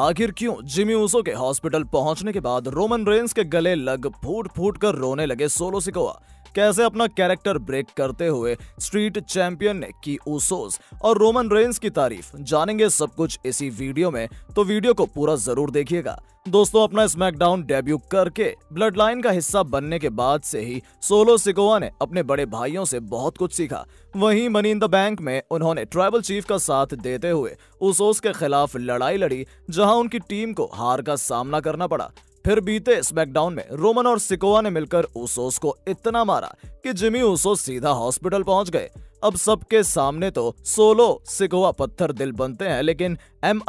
आखिर क्यों Jimmy Uso के हॉस्पिटल पहुंचने के बाद रोमन रेंस के गले लग फूट फूट कर रोने लगे सोलो सिकोआ कैसे अपना कैरेक्टर ब्रेक करते हुए स्ट्रीट चैंपियन ने की ओसोस और रोमन रेंस की तारीफ जानेंगे सब कुछ इसी वीडियो में तो वीडियो को पूरा जरूर देखिएगा दोस्तों अपना स्मैकडाउन डेब्यू करके ब्लड लाइन का हिस्सा बनने के बाद से ही सोलो सिकोवा ने अपने बड़े भाइयों से बहुत कुछ सीखा वहीं मनी इन द बैंक में उन्होंने ट्राइबल चीफ का साथ देते हुए उसोस के खिलाफ लड़ाई लड़ी जहां उनकी टीम को हार का सामना करना पड़ा फिर बीते स्मैकडाउन में रोमन और सिकोवा ने मिलकर ओसोस को इतना मारा कि जिमी ओसोस सीधा हॉस्पिटल पहुंच गए अब सबके सामने तो सोलो सिकोवा पत्थर दिल बनते हैं लेकिन एम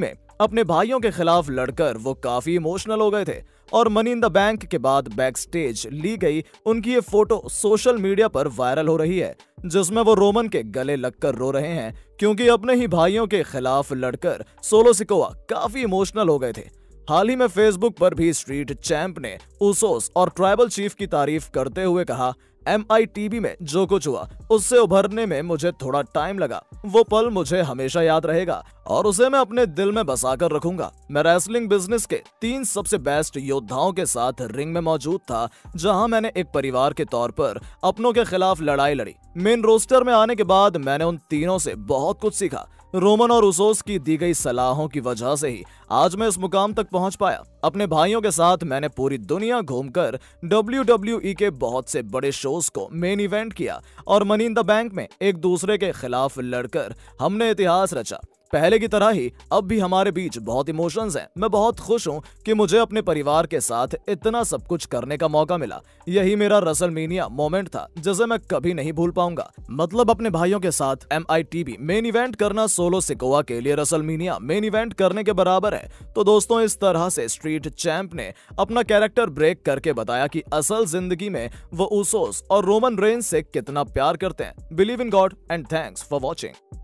में अपने भाइयों के खिलाफ लड़कर वो काफी इमोशनल हो गए थे और मनी इन द बैंक के बाद बैक स्टेज ली गई उनकी ये फोटो सोशल मीडिया पर वायरल हो रही है जिसमें वो रोमन के गले लगकर रो रहे हैं क्योंकि अपने ही भाइयों के खिलाफ लड़कर सोलो सिकोवा काफी इमोशनल हो गए थे हाल ही में फेसबुक पर भी स्ट्रीट चैंप ने उसोस और ट्राइबल चीफ की तारीफ करते हुए कहा एम में जो कुछ हुआ उससे उभरने में मुझे थोड़ा टाइम लगा वो पल मुझे हमेशा याद रहेगा और उसे मैं अपने दिल में बसा कर रखूंगा मैं रेसलिंग बिजनेस के तीन सबसे बेस्ट योद्धाओं के साथ रिंग में मौजूद था जहां मैंने एक परिवार के तौर पर अपनों के खिलाफ लड़ाई लड़ी मेन रोस्टर में आने के बाद मैंने उन तीनों से बहुत कुछ सीखा रोमन और उसोस की दी गई सलाहों की वजह से ही आज मैं इस मुकाम तक पहुंच पाया अपने भाइयों के साथ मैंने पूरी दुनिया घूमकर डब्ल्यू e के बहुत से बड़े शोज को मेन इवेंट किया और मनी इन द बैंक में एक दूसरे के खिलाफ लड़कर हमने इतिहास रचा पहले की तरह ही अब भी हमारे बीच बहुत इमोशंस हैं मैं बहुत खुश हूँ कि मुझे अपने परिवार के साथ इतना सब कुछ करने का मौका मिला यही मेरा रसलमीनिया मोमेंट था जिसे मैं कभी नहीं भूल पाऊंगा मतलब अपने भाइयों के साथ M I T B main event करना सोलो सिकोवा के लिए रसलमीनिया मेन इवेंट करने के बराबर है तो दोस्तों इस तरह से स्ट्रीट चैंप ने अपना कैरेक्टर ब्रेक करके बताया की असल जिंदगी में वो ऊसोस और रोमन रेंज से कितना प्यार करते हैं believe in God and thanks for watching